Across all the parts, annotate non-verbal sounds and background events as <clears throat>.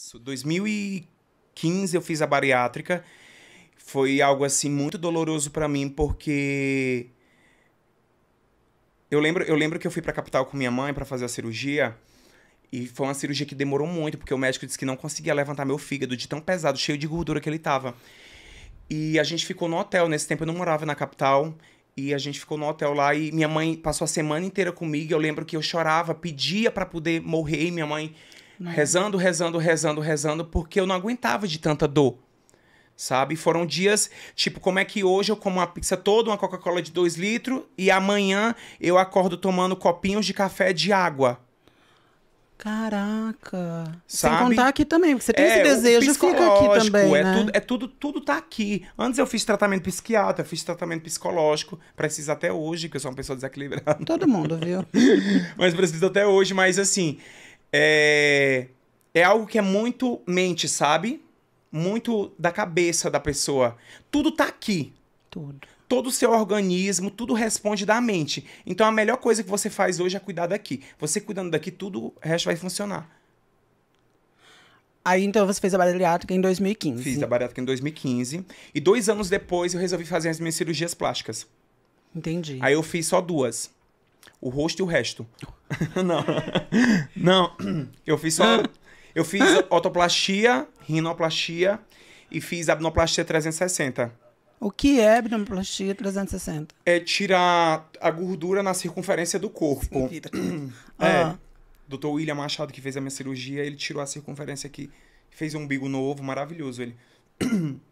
Isso. 2015 eu fiz a bariátrica. Foi algo assim muito doloroso para mim porque eu lembro, eu lembro que eu fui para capital com minha mãe para fazer a cirurgia. E foi uma cirurgia que demorou muito, porque o médico disse que não conseguia levantar meu fígado de tão pesado, cheio de gordura que ele tava. E a gente ficou no hotel. Nesse tempo eu não morava na capital. E a gente ficou no hotel lá e minha mãe passou a semana inteira comigo. Eu lembro que eu chorava, pedia para poder morrer. E minha mãe não. Né? Rezando, rezando, rezando, rezando, porque eu não aguentava de tanta dor. Sabe? Foram dias, tipo, como é que hoje eu como uma pizza toda, uma Coca-Cola de 2 litros, e amanhã eu acordo tomando copinhos de café de água. Caraca. Sabe? Sem contar aqui também, porque você tem é, esse desejo, fica aqui é também, é né? Tudo, é tudo, tudo tá aqui. Antes eu fiz tratamento psiquiatra, fiz tratamento psicológico, preciso até hoje, que eu sou uma pessoa desequilibrada. Todo mundo, viu? <laughs> mas preciso até hoje, mas assim, é, é algo que é muito mente, sabe? Muito da cabeça da pessoa. Tudo tá aqui. Tudo. Todo o seu organismo, tudo responde da mente. Então a melhor coisa que você faz hoje é cuidar daqui. Você cuidando daqui, tudo o resto vai funcionar. Aí então você fez a bariátrica em 2015. Fiz a bariátrica em 2015. E dois anos depois eu resolvi fazer as minhas cirurgias plásticas. Entendi. Aí eu fiz só duas o rosto e o resto. <laughs> não. Não, eu fiz só. Eu fiz otoplastia, rinoplastia e fiz abnoplastia 360. O que é abnoplastia 360? É tirar a gordura na circunferência do corpo. <clears throat> é. Ah. Dr. William Machado, que fez a minha cirurgia, ele tirou a circunferência aqui, fez um umbigo novo, maravilhoso. Ele. <clears throat>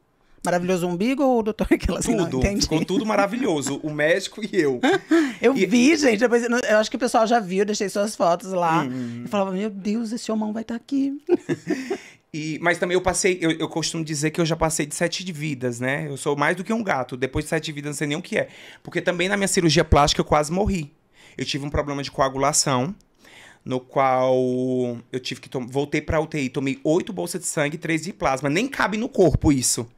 Maravilhoso umbigo ou o doutor que ela Tudo, não, ficou tudo maravilhoso. O médico e eu. <laughs> eu e... vi, gente. Depois, eu acho que o pessoal já viu, deixei suas fotos lá. Hum. Eu falava, meu Deus, esse homão vai estar tá aqui. <laughs> E, mas também eu passei, eu, eu, costumo dizer que eu já passei de sete vidas, né? Eu sou mais do que um gato. Depois de sete vidas, não sei nem o que é. Porque também na minha cirurgia plástica eu quase morri. Eu tive um problema de coagulação, no qual eu tive que. Voltei pra UTI, tomei oito bolsas de sangue três de plasma. Nem cabe no corpo isso.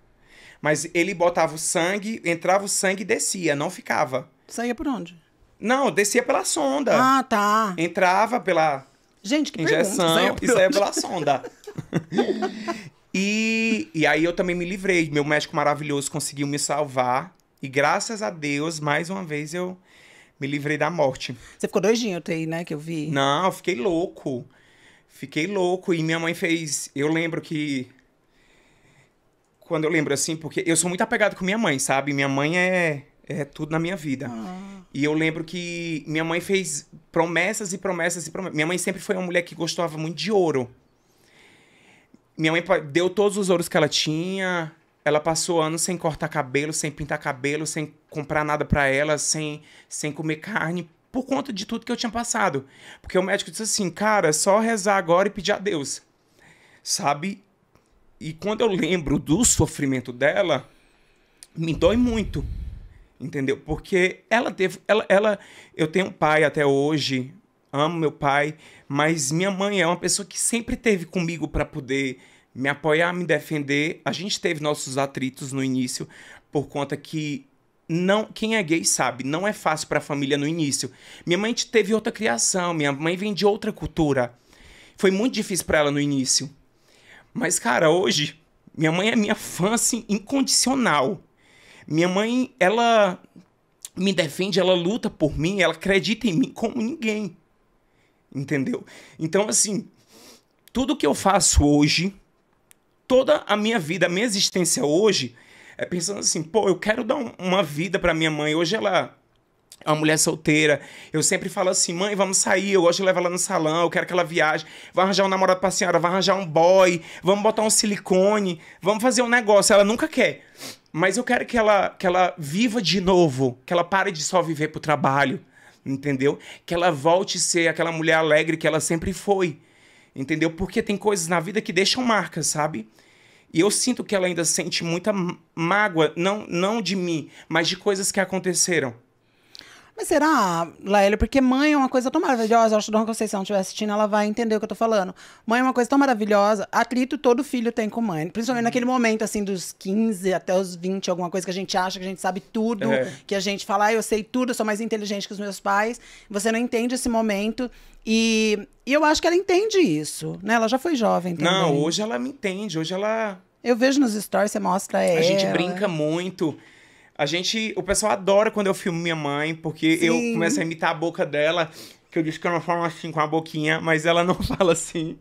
Mas ele botava o sangue, entrava o sangue e descia, não ficava. Saía por onde? Não, descia pela sonda. Ah, tá. Entrava pela Gente, que injeção saía e saía pela sonda. <laughs> e, e aí eu também me livrei. Meu médico maravilhoso conseguiu me salvar. E graças a Deus, mais uma vez, eu me livrei da morte. Você ficou doidinho, UTI, né? Que eu vi. Não, eu fiquei louco. Fiquei louco. E minha mãe fez. Eu lembro que quando eu lembro assim, porque eu sou muito apegado com minha mãe, sabe? Minha mãe é, é tudo na minha vida. Ah. E eu lembro que minha mãe fez promessas e promessas e promessas. Minha mãe sempre foi uma mulher que gostava muito de ouro. Minha mãe deu todos os ouros que ela tinha. Ela passou anos sem cortar cabelo, sem pintar cabelo, sem comprar nada para ela, sem, sem comer carne, por conta de tudo que eu tinha passado. Porque o médico disse assim, cara, só rezar agora e pedir a Deus. Sabe? E quando eu lembro do sofrimento dela, me dói muito. Entendeu? Porque ela teve. Ela, ela, eu tenho um pai até hoje, amo meu pai, mas minha mãe é uma pessoa que sempre teve comigo para poder me apoiar, me defender. A gente teve nossos atritos no início, por conta que não, quem é gay sabe, não é fácil para a família no início. Minha mãe teve outra criação, minha mãe vem de outra cultura. Foi muito difícil para ela no início. Mas, cara, hoje, minha mãe é minha fã, assim, incondicional. Minha mãe, ela me defende, ela luta por mim, ela acredita em mim como ninguém. Entendeu? Então, assim, tudo que eu faço hoje, toda a minha vida, a minha existência hoje, é pensando assim, pô, eu quero dar uma vida para minha mãe. Hoje ela uma mulher solteira. Eu sempre falo assim, mãe, vamos sair, eu gosto de levar ela no salão, eu quero que ela viaje. Vai arranjar um namorado pra senhora, vai arranjar um boy, vamos botar um silicone, vamos fazer um negócio. Ela nunca quer. Mas eu quero que ela, que ela viva de novo, que ela pare de só viver pro trabalho, entendeu? Que ela volte a ser aquela mulher alegre que ela sempre foi, entendeu? Porque tem coisas na vida que deixam marcas, sabe? E eu sinto que ela ainda sente muita mágoa, não, não de mim, mas de coisas que aconteceram mas será, Laélia? Porque mãe é uma coisa tão maravilhosa. Eu acho que Dona Conceição estiver assistindo, ela vai entender o que eu tô falando. Mãe é uma coisa tão maravilhosa. Atrito todo filho tem com mãe. Principalmente uhum. naquele momento, assim, dos 15 até os 20, alguma coisa que a gente acha que a gente sabe tudo, é. que a gente fala, ah, eu sei tudo, eu sou mais inteligente que os meus pais. Você não entende esse momento. E, e eu acho que ela entende isso, né? Ela já foi jovem também. Não, hoje ela me entende. Hoje ela... Eu vejo nos stories, você mostra a ela. A gente brinca muito. A gente. O pessoal adora quando eu filmo minha mãe, porque Sim. eu começo a imitar a boca dela. Que eu disse que eu não falo assim com a boquinha, mas ela não <laughs> fala assim.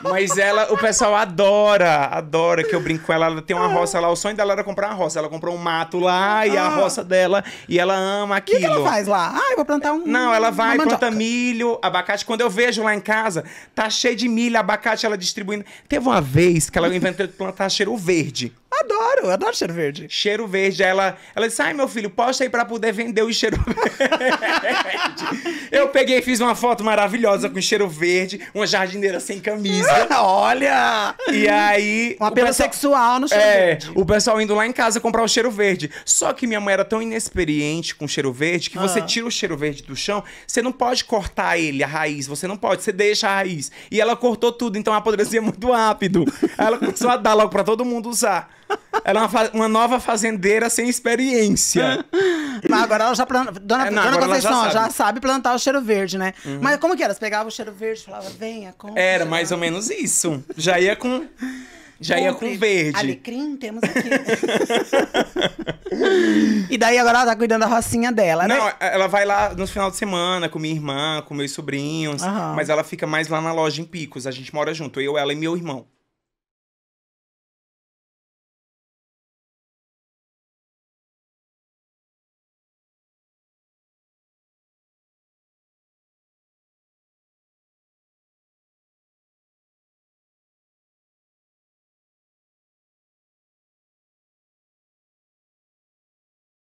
Mas ela, o pessoal adora, adora que eu brinco com ela. Ela tem uma ah. roça lá, o sonho dela era comprar uma roça. Ela comprou um mato lá e ah. a roça dela, e ela ama aquilo. O que, que, ela faz lá? Ah, eu vou plantar um. Não, ela vai, planta milho, abacate. Quando eu vejo lá em casa, tá cheio de milho, abacate, ela distribuindo. Teve uma vez que ela inventou de plantar cheiro verde. Adoro, adoro cheiro verde. Cheiro verde, ela, ela disse: ai, meu filho, posta aí pra poder vender o cheiro <laughs> verde. eu peguei e fiz uma foto maravilhosa com cheiro verde, uma jardineira sem camisa. <laughs> Olha! E aí. Um apelo pessoal, sexual no cheiro é, verde. O pessoal indo lá em casa comprar o cheiro verde. Só que minha mãe era tão inexperiente com cheiro verde que ah. você tira o cheiro verde do chão, você não pode cortar ele, a raiz, você não pode, você deixa a raiz. E ela cortou tudo, então apodrecia muito rápido. Aí ela começou a dar logo pra todo mundo usar. Ela é uma, uma nova fazendeira sem experiência. Mas agora ela já planta. Dona, é, não, Dona Conceição já sabe. já sabe. plantar o cheiro verde, né? Uhum. Mas como que era? Você pegava o cheiro verde e falava, venha, compra. Era mais ou menos isso. Já ia com. Já Compre. ia com verde. Alecrim, temos aqui. <laughs> e daí agora ela tá cuidando da rocinha dela, Não, né? Não, ela vai lá no final de semana com minha irmã, com meus sobrinhos. Uhum. Mas ela fica mais lá na loja em Picos. A gente mora junto, eu, ela e meu irmão.